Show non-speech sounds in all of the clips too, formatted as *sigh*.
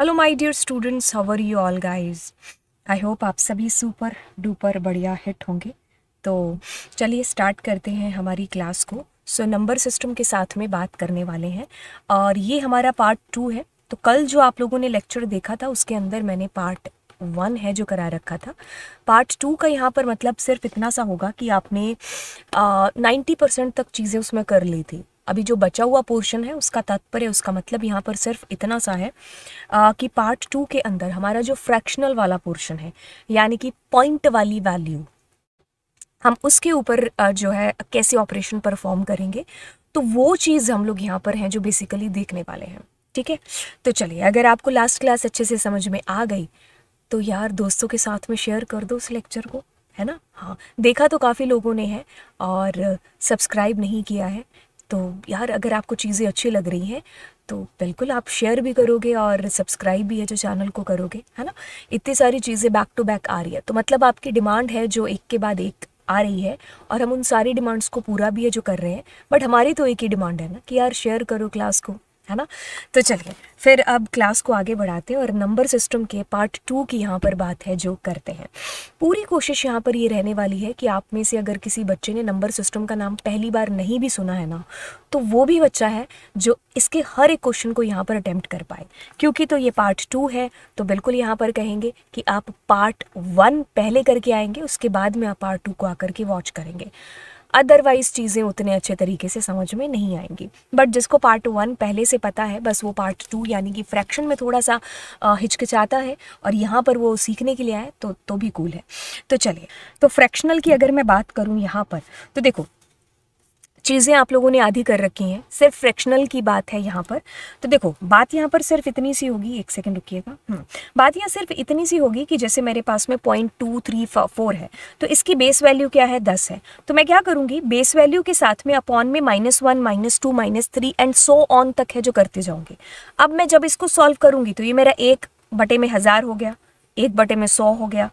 Hello my dear students how are you all guys I hope आप सभी super duper बढ़िया hit होंगे तो चलिए स्टार्ट करते हैं हमारी क्लास को सो नंबर सिस्टम के साथ में बात करने वाले हैं और ये हमारा पार्ट टू है तो कल जो आप लोगों ने लेक्चर देखा था उसके अंदर मैंने पार्ट वन है जो करा रखा था पार्ट टू का यहाँ पर मतलब सिर्फ इतना सा होगा कि आपने नाइन्टी परसेंट तक चीज़ें उसमें कर ली थी अभी जो बचा हुआ पोर्शन है उसका तात्पर्य उसका मतलब यहाँ पर सिर्फ इतना सा है आ, कि पार्ट टू के अंदर हमारा जो फ्रैक्शनल वाला पोर्शन है यानी कि पॉइंट वाली वैल्यू हम उसके ऊपर जो है कैसे ऑपरेशन परफॉर्म करेंगे तो वो चीज़ हम लोग यहाँ पर हैं जो बेसिकली देखने वाले हैं ठीक है तो चलिए अगर आपको लास्ट क्लास अच्छे से समझ में आ गई तो यार दोस्तों के साथ में शेयर कर दो उस लेक्चर को है ना हाँ देखा तो काफ़ी लोगों ने है और सब्सक्राइब नहीं किया है तो यार अगर आपको चीज़ें अच्छी लग रही हैं तो बिल्कुल आप शेयर भी करोगे और सब्सक्राइब भी है जो चैनल को करोगे है ना इतनी सारी चीज़ें बैक टू बैक आ रही है तो मतलब आपकी डिमांड है जो एक के बाद एक आ रही है और हम उन सारी डिमांड्स को पूरा भी है जो कर रहे हैं बट हमारी तो एक ही डिमांड है ना कि यार शेयर करो क्लास को है ना तो चलिए फिर अब क्लास को आगे बढ़ाते हैं और नंबर सिस्टम के पार्ट टू की यहाँ पर बात है जो करते हैं पूरी कोशिश यहाँ पर ये रहने वाली है कि आप में से अगर किसी बच्चे ने नंबर सिस्टम का नाम पहली बार नहीं भी सुना है ना तो वो भी बच्चा है जो इसके हर एक क्वेश्चन को यहाँ पर अटैम्प्ट कर पाए क्योंकि तो ये पार्ट टू है तो बिल्कुल यहाँ पर कहेंगे कि आप पार्ट वन पहले करके आएंगे उसके बाद में आप पार्ट टू को आकर के वॉच करेंगे अदरवाइज चीज़ें उतने अच्छे तरीके से समझ में नहीं आएंगी बट जिसको पार्ट वन पहले से पता है बस वो पार्ट टू यानी कि फ्रैक्शन में थोड़ा सा हिचकिचाता है और यहाँ पर वो सीखने के लिए आए तो तो भी कूल है तो चलिए तो फ्रैक्शनल की अगर मैं बात करूँ यहाँ पर तो देखो चीज़ें आप लोगों ने आधी कर रखी हैं सिर्फ फ्रैक्शनल की बात है यहाँ पर तो देखो बात यहाँ पर सिर्फ इतनी सी होगी एक सेकेंड रुकिएगा हम्म, बात यहाँ सिर्फ इतनी सी होगी कि जैसे मेरे पास में पॉइंट टू थ्री फोर है तो इसकी बेस वैल्यू क्या है दस है तो मैं क्या करूँगी बेस वैल्यू के साथ में अपॉन में minus one minus two minus three and so on तक है जो करते जाऊँगे अब मैं जब इसको सॉल्व करूँगी तो ये मेरा एक बटे में हज़ार हो गया एक बटे में सौ हो गया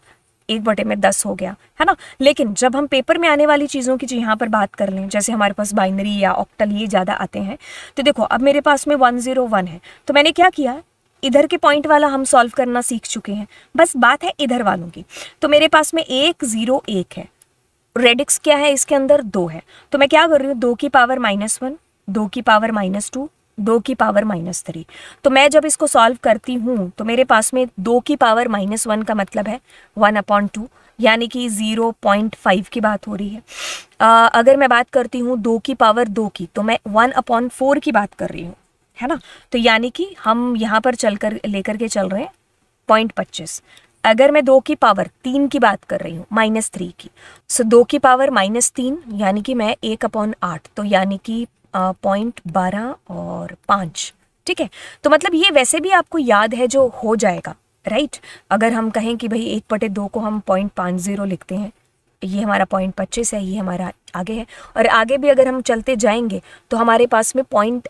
एक बटे में दस हो गया है ना लेकिन जब हम पेपर में आने वाली चीज़ों की जो यहाँ पर बात कर लें जैसे हमारे पास बाइनरी या ऑक्टल ये ज़्यादा आते हैं तो देखो अब मेरे पास में वन जीरो वन है तो मैंने क्या किया इधर के पॉइंट वाला हम सॉल्व करना सीख चुके हैं बस बात है इधर वालों की तो मेरे पास में एक ज़ीरो एक है रेडिक्स क्या है इसके अंदर दो है तो मैं क्या कर रही हूँ दो की पावर माइनस वन दो की पावर माइनस टू दो की पावर माइनस थ्री तो मैं जब इसको सॉल्व करती हूँ तो मेरे पास में दो की पावर माइनस वन का मतलब है वन अपॉन टू यानी कि ज़ीरो पॉइंट फाइव की बात हो रही है आ, अगर मैं बात करती हूँ दो की पावर दो की तो मैं वन अपॉन फोर की बात कर रही हूँ है ना तो यानी कि हम यहाँ पर चल कर लेकर के चल रहे हैं पॉइंट पच्चीस अगर मैं दो की पावर तीन की बात कर रही हूँ माइनस थ्री की सो दो की पावर माइनस तीन यानी कि मैं एक अपॉन आठ तो यानी कि पॉइंट बारह और पाँच ठीक है तो मतलब ये वैसे भी आपको याद है जो हो जाएगा राइट अगर हम कहें कि भाई एक पटे दो को हम पॉइंट पाँच ज़ीरो लिखते हैं ये हमारा पॉइंट पच्चीस है ये हमारा आगे है और आगे भी अगर हम चलते जाएंगे तो हमारे पास में point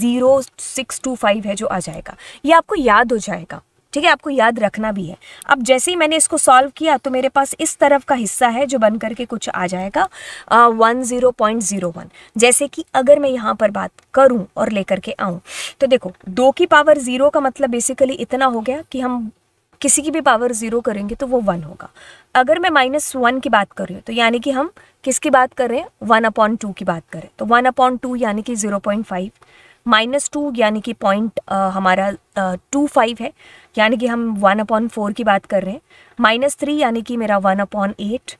zero six two five है जो आ जाएगा ये आपको याद हो जाएगा ठीक है आपको याद रखना भी है अब जैसे ही मैंने इसको सॉल्व किया तो मेरे पास इस तरफ का हिस्सा है जो बन करके कुछ आ जाएगा one zero point zero one जैसे कि अगर मैं यहाँ पर बात करूँ और लेकर के आऊँ तो देखो दो की पावर ज़ीरो का मतलब बेसिकली इतना हो गया कि हम किसी की भी पावर ज़ीरो करेंगे तो वो वन होगा अगर मैं माइनस वन की बात कर रही हूँ तो यानी कि हम किसकी बात कर रहे हैं वन अपॉन टू की बात करें तो वन अपॉन टू यानी कि zero point five minus two यानी कि पॉइंट हमारा टू फाइव है यानी कि हम वन अपॉन फोर की बात कर रहे हैं माइनस थ्री यानी कि मेरा one upon eight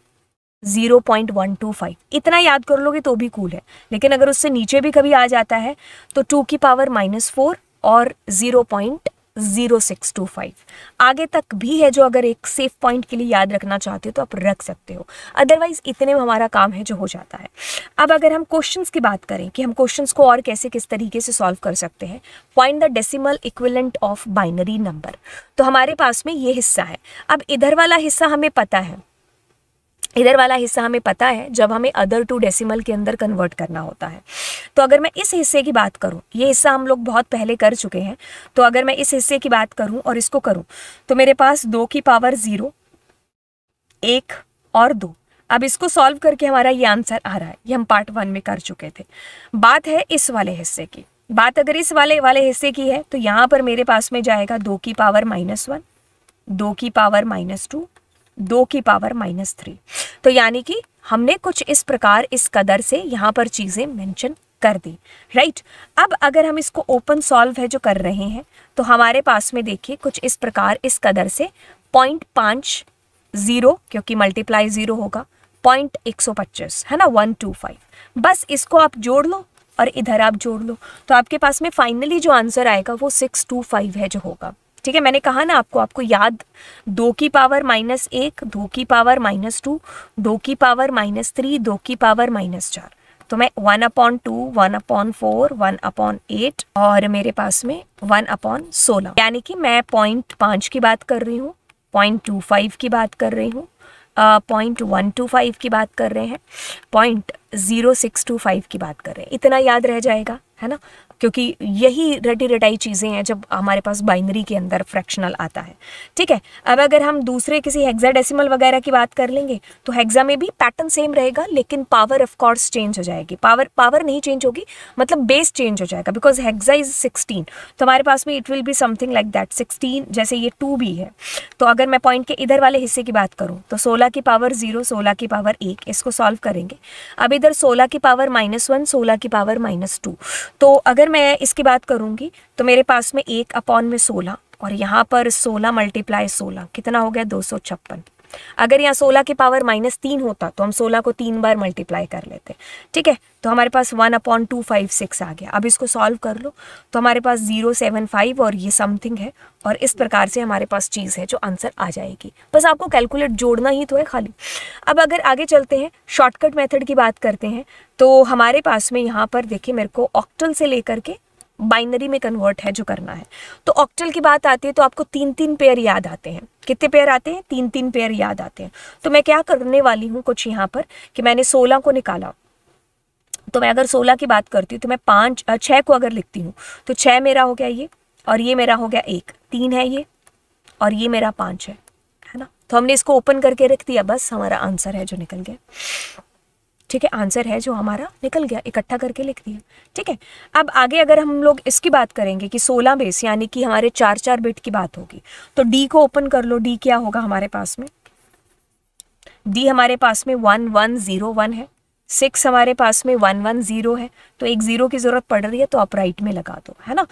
zero point one two five इतना याद कर लोगे तो भी कूल है लेकिन अगर उससे नीचे भी कभी आ जाता है तो टू की पावर माइनस फोर और zero point zero six two five आगे तक भी है जो अगर एक सेफ पॉइंट के लिए याद रखना चाहते हो तो आप रख सकते हो अदरवाइज इतने में हमारा काम है जो हो जाता है अब अगर हम क्वेश्चन की बात करें कि हम क्वेश्चन को और कैसे किस तरीके से सॉल्व कर सकते हैं find the decimal equivalent of binary number तो हमारे पास में ये हिस्सा है अब इधर वाला हिस्सा हमें पता है इधर वाला हिस्सा हमें पता है जब हमें अदर टू डेसिमल के अंदर कन्वर्ट करना होता है तो अगर मैं इस हिस्से की बात करूं ये हिस्सा हम लोग बहुत पहले कर चुके हैं तो अगर मैं इस हिस्से की बात करूं और इसको करूं तो मेरे पास दो की पावर ज़ीरो एक और दो अब इसको सॉल्व करके हमारा ये आंसर आ रहा है ये हम पार्ट वन में कर चुके थे बात है इस वाले हिस्से की बात अगर इस वाले वाले हिस्से की है तो यहाँ पर मेरे पास में जाएगा दो की पावर माइनस वन दो की पावर माइनस टू दो की पावर माइनस थ्री तो यानी कि हमने कुछ इस प्रकार इस कदर से यहाँ पर चीज़ें मेंशन कर दी राइट अब अगर हम इसको ओपन सॉल्व है जो कर रहे हैं तो हमारे पास में देखिए कुछ इस प्रकार इस कदर से पॉइंट पाँच ज़ीरो क्योंकि मल्टीप्लाई ज़ीरो होगा पॉइंट एक सौ पच्चीस है ना वन टू फाइव बस इसको आप जोड़ लो और इधर आप जोड़ लो तो आपके पास में फाइनली जो आंसर आएगा वो सिक्स टू फाइव है जो होगा ठीक है मैंने कहा ना आपको आपको याद दो की पावर माइनस एक दो की पावर माइनस टू दो की पावर माइनस थ्री दो की पावर माइनस चार तो मैं one upon two one upon four one upon eight और मेरे पास में वन अपॉन सोलह यानी कि मैं पॉइंट पाँच की बात कर रही हूँ पॉइंट टू फाइव की बात कर रही हूँ पॉइंट वन टू फाइव की बात कर रहे हैं point zero six two five की बात कर रहे हैं इतना याद रह जाएगा है ना क्योंकि यही रटी रटाई चीज़ें हैं जब हमारे पास बाइनरी के अंदर फ्रैक्शनल आता है ठीक है अब अगर हम दूसरे किसी हेक्साडेसिमल वगैरह की बात कर लेंगे तो हेक्सा में भी पैटर्न सेम रहेगा लेकिन पावर ऑफ कोर्स चेंज हो जाएगी पावर पावर नहीं चेंज होगी मतलब बेस चेंज हो जाएगा बिकॉज हेक्सा इज सिक्सटीन तो हमारे पास भी it will be something like that sixteen जैसे ये टू भी है तो अगर मैं पॉइंट के इधर वाले हिस्से की बात करूँ तो सोलह की पावर जीरो सोलह की पावर एक इसको सॉल्व करेंगे अब इधर सोलह की पावर माइनस वन सोलह की पावर माइनस टू तो अगर मैं इसकी बात करूंगी तो मेरे पास में एक अपॉन में सोलह और यहाँ पर सोलह मल्टीप्लाई सोलह कितना हो गया दो सौ छप्पन अगर यहाँ सोलह की पावर माइनस तीन होता तो हम सोलह को तीन बार मल्टीप्लाई कर लेते ठीक है तो हमारे पास one upon two five six आ गया अब इसको सॉल्व कर लो तो हमारे पास जीरो सेवन फाइव और ये समथिंग है और इस प्रकार से हमारे पास चीज़ है जो आंसर आ जाएगी बस आपको कैलकुलेट जोड़ना ही तो है खाली अब अगर आगे चलते हैं शॉर्टकट मेथड की बात करते हैं तो हमारे पास में यहाँ पर देखिए मेरे को ऑक्टल से लेकर के बाइनरी में कन्वर्ट है जो करना है तो ऑक्टल की बात आती है तो आपको तीन तीन पेयर याद आते हैं कितने पेयर आते हैं तीन तीन पेयर याद आते हैं तो मैं क्या करने वाली हूँ कुछ यहाँ पर कि मैंने सोलह को निकाला तो मैं अगर सोलह की बात करती हूँ तो मैं पाँच छः को अगर लिखती हूँ तो छः मेरा हो गया ये और ये मेरा हो गया एक तीन है ये और ये मेरा पाँच है है ना तो हमने इसको ओपन करके रख दिया बस हमारा आंसर है जो निकल गया ठीक है आंसर है जो हमारा निकल गया इकट्ठा करके लिख दिया ठीक है अब आगे अगर हम लोग इसकी बात करेंगे कि 16 बेस यानी कि हमारे चार चार बिट की बात होगी तो डी को ओपन कर लो डी क्या होगा हमारे पास में डी हमारे पास में वन वन ज़ीरो वन है सिक्स हमारे पास में वन वन ज़ीरो है तो एक ज़ीरो की ज़रूरत पड़ रही है तो आप राइट में लगा दो है ना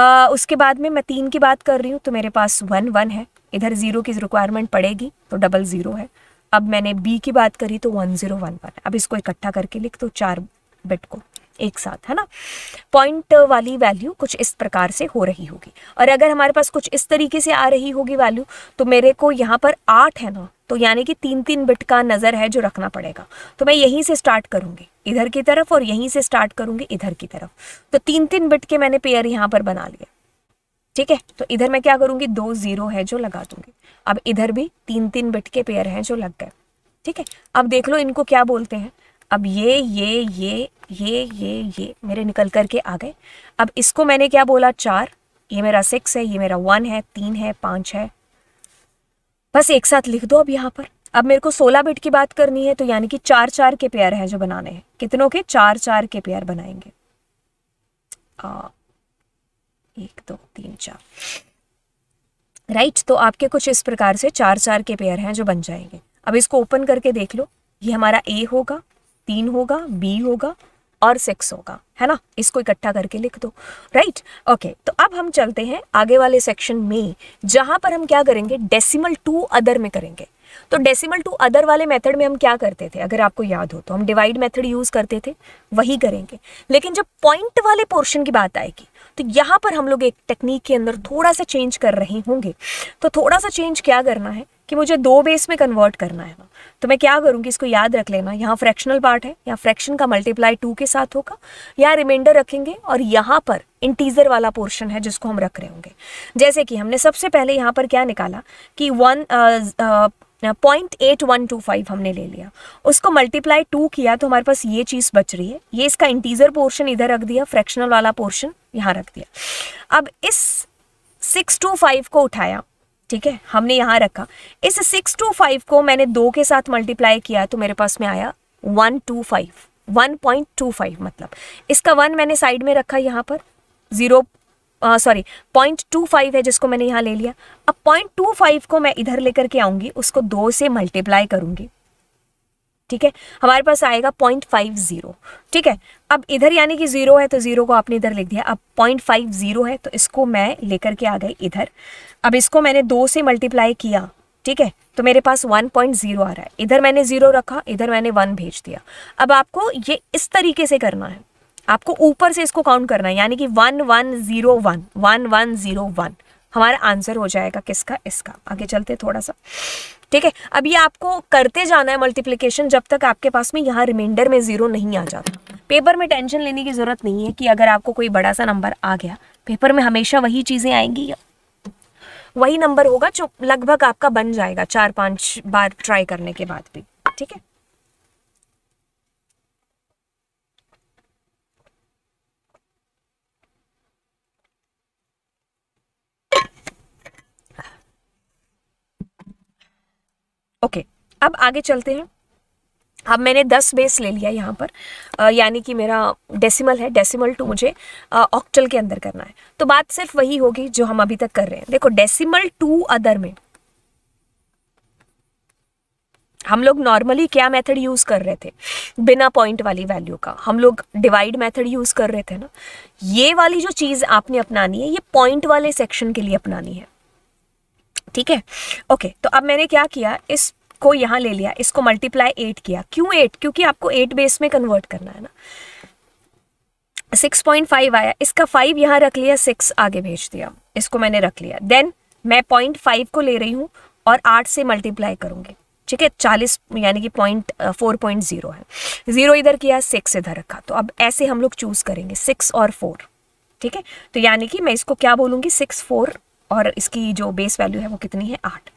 आ, उसके बाद में मैं तीन की बात कर रही हूँ तो मेरे पास वन वन है इधर ज़ीरो की रिक्वायरमेंट पड़ेगी तो डबल ज़ीरो है अब मैंने बी की बात करी तो वन जीरो वन वन अब इसको इकट्ठा करके लिख दो तो चार बिट को एक साथ है ना पॉइंट वाली वैल्यू कुछ इस प्रकार से हो रही होगी और अगर हमारे पास कुछ इस तरीके से आ रही होगी वैल्यू तो मेरे को यहाँ पर आठ है ना तो यानी कि तीन तीन बिट का नज़र है जो रखना पड़ेगा तो मैं यहीं से स्टार्ट करूँगी इधर की तरफ और यहीं से स्टार्ट करूँगी इधर की तरफ तो तीन तीन बिट के मैंने पेयर यहाँ पर बना लिए ठीक है तो इधर मैं क्या करूंगी दो जीरो है जो लगा दूंगी अब इधर भी तीन तीन बिट के पेयर हैं जो लग गए ठीक है अब देख लो इनको क्या बोलते हैं अब ये ये ये ये ये ये मेरे निकल करके आ गए अब इसको मैंने क्या बोला चार ये मेरा सिक्स है ये मेरा वन है तीन है पाँच है बस एक साथ लिख दो अब यहाँ पर अब मेरे को सोलह बिट की बात करनी है तो यानी कि चार चार के पेयर हैं जो बनाने हैं कितनों के चार चार के पेयर बनाएंगे आ, एक दो तीन चार राइट तो आपके कुछ इस प्रकार से चार चार के पेयर हैं जो बन जाएंगे अब इसको ओपन करके देख लो ये हमारा ए होगा तीन होगा बी होगा और सिक्स होगा है ना इसको इकट्ठा करके लिख दो राइट ओके तो अब हम चलते हैं आगे वाले सेक्शन में जहां पर हम क्या करेंगे डेसिमल टू अदर में करेंगे तो डेसिमल टू अदर वाले मेथड में हम क्या करते थे अगर आपको याद हो तो हम डिवाइड मेथड यूज करते थे वही करेंगे लेकिन जब पॉइंट वाले पोर्शन की बात आएगी तो यहाँ पर हम लोग एक टेक्निक के अंदर थोड़ा सा चेंज कर रहे होंगे तो थोड़ा सा चेंज क्या करना है कि मुझे दो बेस में कन्वर्ट करना है तो मैं क्या करूँगी इसको याद रख लेना यहाँ फ्रैक्शनल पार्ट है यहाँ फ्रैक्शन का मल्टीप्लाई टू के साथ होगा यहाँ रिमाइंडर रखेंगे और यहाँ पर इंटीजर वाला पोर्शन है जिसको हम रख रहे होंगे जैसे कि हमने सबसे पहले यहाँ पर क्या निकाला कि one point eight one two five हमने ले लिया उसको मल्टीप्लाई टू किया तो हमारे पास ये चीज़ बच रही है ये इसका इंटीजर पोर्शन इधर रख दिया फ्रैक्शनल वाला पोर्शन यहाँ रख दिया अब इस सिक्स टू फाइव को उठाया ठीक है हमने यहाँ रखा इस सिक्स टू फाइव को मैंने दो के साथ मल्टीप्लाई किया तो मेरे पास में आया one two five one point two five मतलब इसका वन मैंने साइड में रखा यहाँ पर zero sorry point two five है जिसको मैंने यहाँ ले लिया अब पॉइंट टू फाइव को मैं इधर लेकर के आऊंगी उसको दो से मल्टीप्लाई करूंगी ठीक है हमारे पास आएगा पॉइंट फाइव जीरो ठीक है अब इधर यानी कि जीरो है तो जीरो को आपने इधर लिख दिया अब पॉइंट फाइव जीरो है तो इसको मैं लेकर के आ गई इधर अब इसको मैंने दो से मल्टीप्लाई किया ठीक है तो मेरे पास 1.0 आ रहा है इधर मैंने जीरो रखा इधर मैंने वन भेज दिया अब आपको ये इस तरीके से करना है आपको ऊपर से इसको काउंट करना है यानी कि one one zero one one one zero one हमारा आंसर हो जाएगा किसका इसका आगे चलते थोड़ा सा ठीक है अब ये आपको करते जाना है मल्टीप्लिकेशन जब तक आपके पास में यहाँ रिमाइंडर में जीरो नहीं आ जाता पेपर में टेंशन लेने की ज़रूरत नहीं है कि अगर आपको कोई बड़ा सा नंबर आ गया पेपर में हमेशा वही चीज़ें आएंगी वही नंबर होगा जो लगभग आपका बन जाएगा चार पांच बार ट्राई करने के बाद भी ठीक है ओके अब आगे चलते हैं अब मैंने दस बेस ले लिया यहाँ पर यानी कि मेरा डेसिमल है डेसिमल टू मुझे ऑक्टल के अंदर करना है तो बात सिर्फ वही होगी जो हम अभी तक कर रहे हैं देखो डेसिमल टू अदर में हम लोग नॉर्मली क्या मेथड यूज़ कर रहे थे बिना पॉइंट वाली वैल्यू का हम लोग डिवाइड मेथड यूज़ कर रहे थे ना ये वाली जो चीज़ आपने अपनानी है ये पॉइंट वाले सेक्शन के लिए अपनानी है ठीक है ओके तो अब मैंने क्या किया इस को यहाँ ले लिया इसको मल्टीप्लाई एट किया क्यों एट क्योंकि आपको एट बेस में कन्वर्ट करना है ना सिक्स पॉइंट फाइव आया इसका फाइव यहाँ रख लिया सिक्स आगे भेज दिया इसको मैंने रख लिया देन मैं पॉइंट फाइव को ले रही हूँ और आठ से मल्टीप्लाई करूँगी ठीक है चालीस यानी कि पॉइंट फोर पॉइंट जीरो है जीरो इधर किया सिक्स इधर रखा तो अब ऐसे हम लोग चूज करेंगे सिक्स और फोर ठीक है तो यानी कि मैं इसको क्या बोलूँगी सिक्स फोर और इसकी जो बेस वैल्यू है वो कितनी है आठ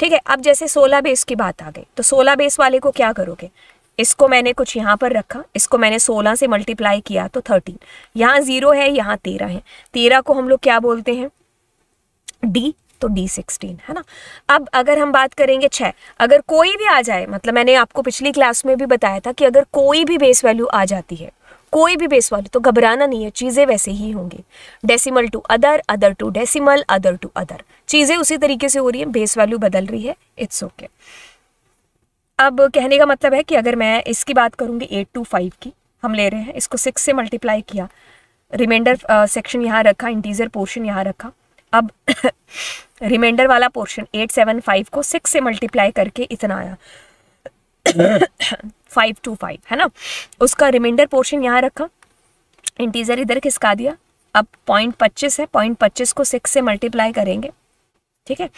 ठीक है अब जैसे सोलह बेस की बात आ गई तो सोलह बेस वाले को क्या करोगे इसको मैंने कुछ यहाँ पर रखा इसको मैंने 16 से मल्टीप्लाई किया तो 13 यहाँ जीरो है यहाँ तेरह है तेरह को हम लोग क्या बोलते हैं डी तो डी सिक्सटीन है ना अब अगर हम बात करेंगे छः अगर कोई भी आ जाए मतलब मैंने आपको पिछली क्लास में भी बताया था कि अगर कोई भी बेस वैल्यू आ जाती है कोई भी बेस वाली तो घबराना नहीं है चीज़ें वैसे ही होंगी decimal to other other to decimal other to other चीज़ें उसी तरीके से हो रही है बेस वैल्यू बदल रही है इट्स ओके okay. अब कहने का मतलब है कि अगर मैं इसकी बात करूँगी एट टू फाइव की हम ले रहे हैं इसको सिक्स से मल्टीप्लाई किया रिमाइंडर सेक्शन uh, यहाँ रखा इंटीजर पोर्शन यहाँ रखा अब रिमाइंडर *coughs* वाला पोर्शन एट सेवन फाइव को सिक्स से मल्टीप्लाई करके इतना आया फाइव टू फाइव है ना उसका रिमाइंडर पोर्शन यहाँ रखा इंटीजर इधर खिसका दिया अब पॉइंट पच्चीस है पॉइंट पच्चीस को सिक्स से मल्टीप्लाई करेंगे ठीक है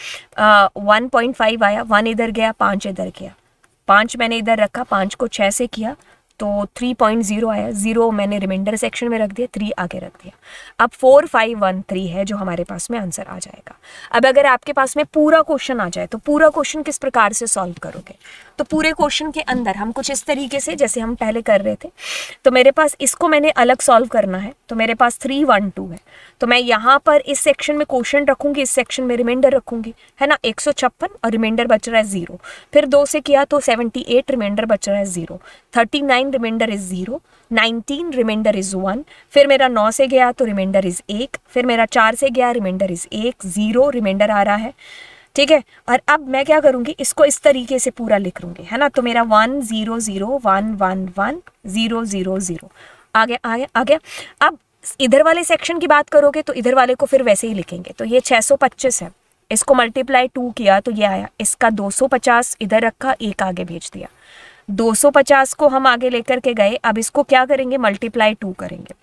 वन पॉइंट फाइव आया वन इधर गया पाँच इधर गया पाँच मैंने इधर रखा पाँच को छः से किया तो थ्री पॉइंट जीरो आया ज़ीरो मैंने रिमाइंडर सेक्शन में रख दिया थ्री आगे रख दिया अब फोर फाइव वन थ्री है जो हमारे पास में आंसर आ जाएगा अब अगर आपके पास में पूरा क्वेश्चन आ जाए तो पूरा क्वेश्चन किस प्रकार से सॉल्व करोगे तो पूरे क्वेश्चन के अंदर हम कुछ इस तरीके से जैसे हम पहले कर रहे थे तो मेरे पास इसको मैंने अलग सॉल्व करना है तो मेरे पास थ्री वन टू है तो मैं यहाँ पर इस सेक्शन में क्वेश्चन रखूंगी इस सेक्शन में रिमाइंडर रखूंगी है ना एक सौ छप्पन और रिमाइंडर बच रहा है जीरो फिर दो से किया तो सेवेंटी एट रिमाइंडर बच रहा है zero thirty nine reminder is zero nineteen reminder is one फिर मेरा नौ से गया तो रिमाइंडर इज एक फिर मेरा चार से गया रिमाइंडर इज एक जीरो रिमाइंडर आ रहा है ठीक है और अब मैं क्या करूँगी इसको इस तरीके से पूरा लिख लूँगी है ना तो मेरा one zero zero one one one zero zero zero आ गया आ गया आ गया अब इधर वाले सेक्शन की बात करोगे तो इधर वाले को फिर वैसे ही लिखेंगे तो ये सौ पच्चीस है इसको मल्टीप्लाई टू किया तो ये आया इसका दो सौ पचास इधर रखा एक आगे भेज दिया दो सौ पचास को हम आगे लेकर के गए अब इसको क्या करेंगे मल्टीप्लाई टू करेंगे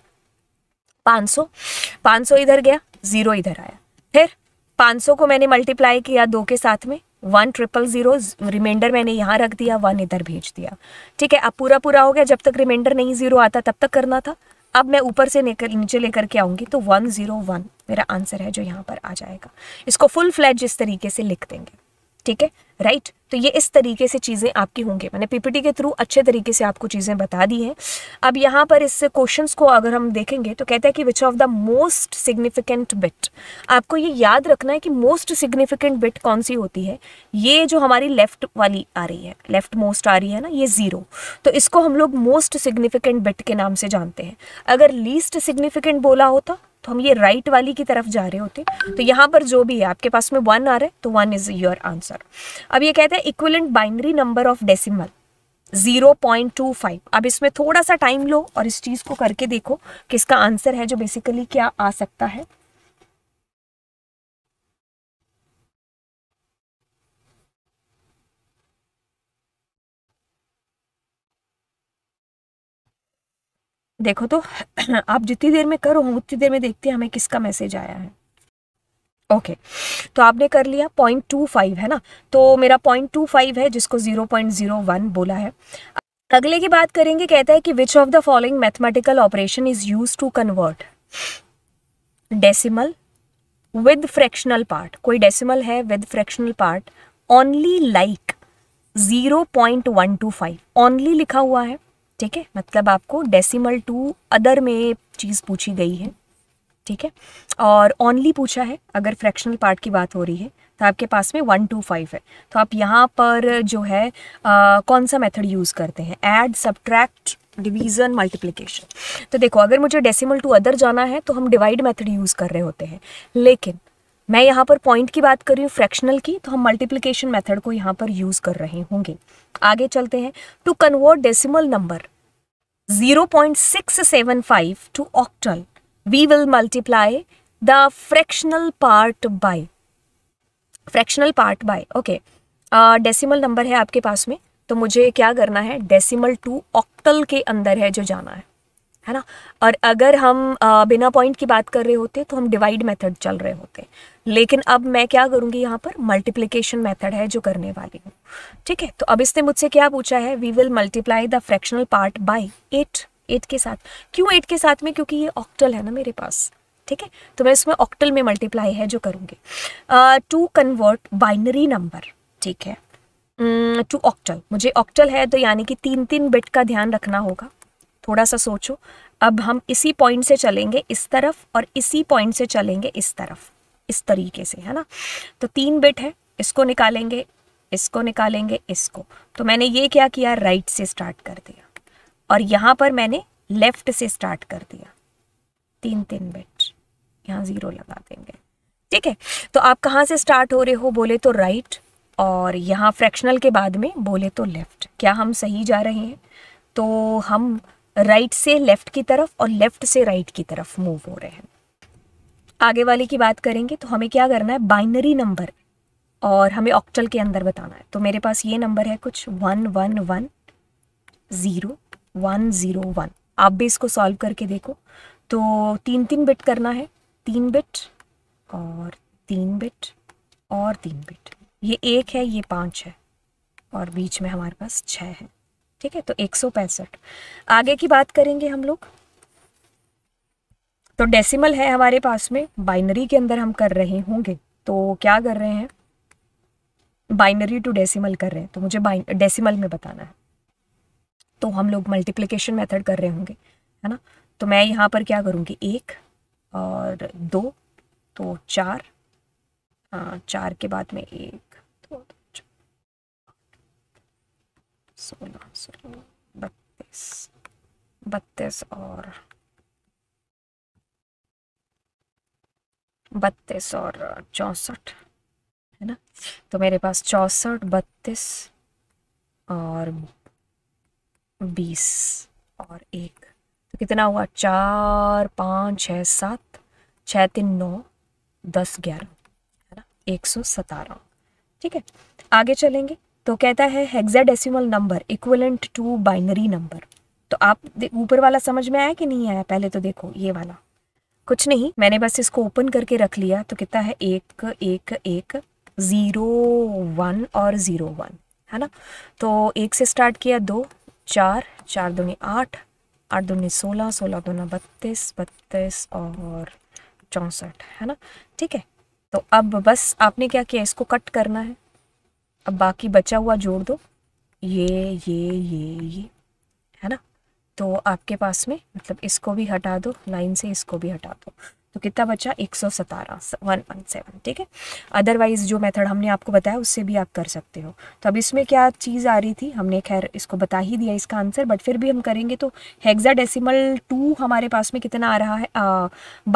पाँच सौ इधर गया ज़ीरो इधर आया फिर 500 को मैंने मल्टीप्लाई किया दो के साथ में वन ट्रिपल जीरो रिमाइंडर मैंने यहाँ रख दिया वन इधर भेज दिया ठीक है अब पूरा पूरा हो गया जब तक रिमाइंडर नहीं जीरो आता तब तक करना था अब मैं ऊपर से लेकर नीचे लेकर के आऊँगी तो वन जीरो वन मेरा आंसर है जो यहाँ पर आ जाएगा इसको फुल फ्लैट जिस तरीके से लिख देंगे ठीक है राइट तो ये इस तरीके से चीज़ें आपकी होंगी मैंने पीपीटी के थ्रू अच्छे तरीके से आपको चीज़ें बता दी हैं अब यहाँ पर इस क्वेश्चंस को अगर हम देखेंगे तो कहता है कि which of the most significant bit आपको ये याद रखना है कि मोस्ट सिग्निफिकेंट बिट कौन सी होती है ये जो हमारी लेफ्ट वाली आ रही है लेफ्ट मोस्ट आ रही है ना ये ज़ीरो तो इसको हम लोग मोस्ट सिग्निफिकेंट बिट के नाम से जानते हैं अगर लीस्ट सिग्निफिकेंट बोला होता तो हम ये राइट वाली की तरफ जा रहे होते तो यहाँ पर जो भी है आपके पास में वन आ रहा है तो वन इज योर आंसर अब ये कहते हैं equivalent binary number of decimal 0.25 अब इसमें थोड़ा सा टाइम लो और इस चीज़ को करके देखो किसका आंसर है जो बेसिकली क्या आ सकता है देखो तो *clears throat* आप जितनी देर में करो उतनी देर में देखते हैं हमें किसका मैसेज आया है ओके okay. तो आपने कर लिया पॉइंट टू फाइव है ना तो मेरा पॉइंट टू फाइव है जिसको जीरो पॉइंट जीरो वन बोला है अगले की बात करेंगे कहता है कि which of the following mathematical operation is use to convert decimal with fractional part कोई डेसिमल है with fractional part only like zero point one two five only लिखा हुआ है ठीक है मतलब आपको डेसिमल टू अदर में चीज़ पूछी गई है ठीक है और ओनली पूछा है अगर फ्रैक्शनल पार्ट की बात हो रही है तो आपके पास में वन टू फाइव है तो आप यहाँ पर जो है आ, कौन सा मेथड यूज़ करते हैं ऐड सब्ट्रैक्ट डिवीज़न मल्टीप्लिकेशन तो देखो अगर मुझे डेसिमल टू अदर जाना है तो हम डिवाइड मेथड यूज़ कर रहे होते हैं लेकिन मैं यहाँ पर पॉइंट की बात कर रही हूँ फ्रैक्शनल की तो हम मल्टीप्लिकेशन मेथड को यहाँ पर यूज़ कर रहे होंगे आगे चलते हैं to convert decimal number 0.675 to octal, we will multiply the fractional part by. Fractional part by okay decimal number है आपके पास में तो मुझे क्या करना है डेसिमल टू ऑक्टल के अंदर है जो जाना है है ना और अगर हम uh, बिना पॉइंट की बात कर रहे होते तो हम डिवाइड मेथड चल रहे होते लेकिन अब मैं क्या करूंगी यहाँ पर मल्टीप्लीकेशन मेथड है जो करने वाली हूँ ठीक है तो अब इसने मुझसे क्या पूछा है we will multiply the fractional part by eight eight के साथ क्यों एट के साथ में क्योंकि ये ऑक्टल है ना मेरे पास ठीक है तो मैं इसमें ऑक्टल में मल्टीप्लाई है जो करूँगी टू कन्वर्ट बाइनरी नंबर ठीक है टू ऑक्टल मुझे ऑक्टल है तो यानी कि तीन तीन बिट का ध्यान रखना होगा थोड़ा सा सोचो अब हम इसी पॉइंट से चलेंगे इस तरफ और इसी पॉइंट से चलेंगे इस तरफ इस तरीके से है ना तो तीन बिट है इसको निकालेंगे इसको निकालेंगे इसको तो मैंने ये क्या किया राइट से स्टार्ट कर दिया और यहाँ पर मैंने लेफ्ट से स्टार्ट कर दिया तीन तीन बिट यहाँ ज़ीरो लगा देंगे ठीक है तो आप कहाँ से स्टार्ट हो रहे हो बोले तो राइट और यहाँ फ्रैक्शनल के बाद में बोले तो लेफ्ट क्या हम सही जा रहे हैं तो हम राइट से लेफ्ट की तरफ और लेफ्ट से राइट की तरफ मूव हो रहे हैं आगे वाले की बात करेंगे तो हमें क्या करना है बाइनरी नंबर और हमें ऑक्टल के अंदर बताना है तो मेरे पास ये नंबर है कुछ one one one zero one zero one आप भी इसको सॉल्व करके देखो तो तीन तीन बिट करना है तीन बिट और तीन बिट और तीन बिट ये एक है ये पाँच है और बीच में हमारे पास छः है ठीक है तो एक सौ पैंसठ आगे की बात करेंगे हम लोग तो डेसिमल है हमारे पास में बाइनरी के अंदर हम कर रहे होंगे तो क्या कर रहे हैं बाइनरी टू डेसिमल कर रहे हैं तो मुझे डेसिमल में बताना है तो हम लोग मल्टीप्लीकेशन मेथड कर रहे होंगे है ना तो मैं यहाँ पर क्या करूँगी एक और दो तो चार हाँ चार के बाद में एक दो सोलह सोलह बत्तीस बत्तीस और बत्तीस और चौंसठ है ना तो मेरे पास चौंसठ बत्तीस और बीस और एक तो कितना हुआ चार पाँच छः सात छः तीन नौ दस ग्यारह है ना एक सौ सतारह ठीक है आगे चलेंगे तो कहता है hexadecimal number equivalent to binary number तो आप ऊपर वाला समझ में आया कि नहीं आया पहले तो देखो ये वाला कुछ नहीं मैंने बस इसको ओपन करके रख लिया तो कितना है एक एक एक ज़ीरो वन और ज़ीरो वन है ना तो एक से स्टार्ट किया दो चार चार दूनी आठ आठ दूनी सोलह सोलह दूना बत्तीस बत्तीस और चौंसठ है ना ठीक है तो अब बस आपने क्या किया इसको कट करना है अब बाकी बचा हुआ जोड़ दो ये ये ये ये तो आपके पास में मतलब इसको भी हटा दो लाइन से इसको भी हटा दो तो कितना बचा एक सौ सतारह वन वन सेवन ठीक है अदरवाइज जो मेथड हमने आपको बताया उससे भी आप कर सकते हो तो अब इसमें क्या चीज़ आ रही थी हमने खैर इसको बता ही दिया इसका आंसर बट फिर भी हम करेंगे तो हेक्सा डेसीमल टू हमारे पास में कितना आ रहा है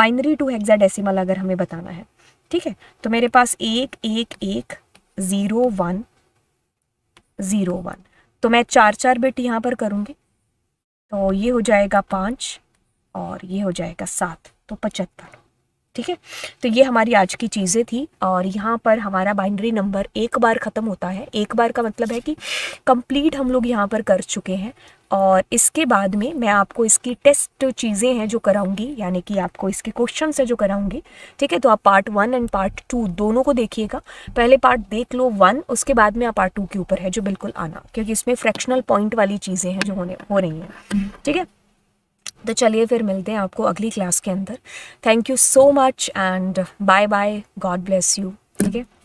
बाइनरी टू हेक्सा डेसीमल अगर हमें बताना है ठीक है तो मेरे पास एक एक एक ज़ीरो वन ज़ीरो वन तो मैं चार चार बिट यहाँ पर करूँगी तो ये हो जाएगा पाँच और ये हो जाएगा सात तो पचहत्तर ठीक है तो ये हमारी आज की चीज़ें थी और यहाँ पर हमारा बाइंड्री नंबर एक बार ख़त्म होता है एक बार का मतलब है कि कंप्लीट हम लोग यहाँ पर कर चुके हैं और इसके बाद में मैं आपको इसकी टेस्ट चीज़ें हैं जो कराऊंगी यानी कि आपको इसके क्वेश्चन है जो कराऊंगी ठीक है तो आप part one and part two दोनों को देखिएगा पहले पार्ट देख लो वन उसके बाद में आप पार्ट टू के ऊपर है जो बिल्कुल आना क्योंकि इसमें फ्रैक्शनल पॉइंट वाली चीज़ें हैं जो होने हो रही हैं ठीक है तो चलिए फिर मिलते हैं आपको अगली क्लास के अंदर thank you so much and bye bye God bless you ठीक है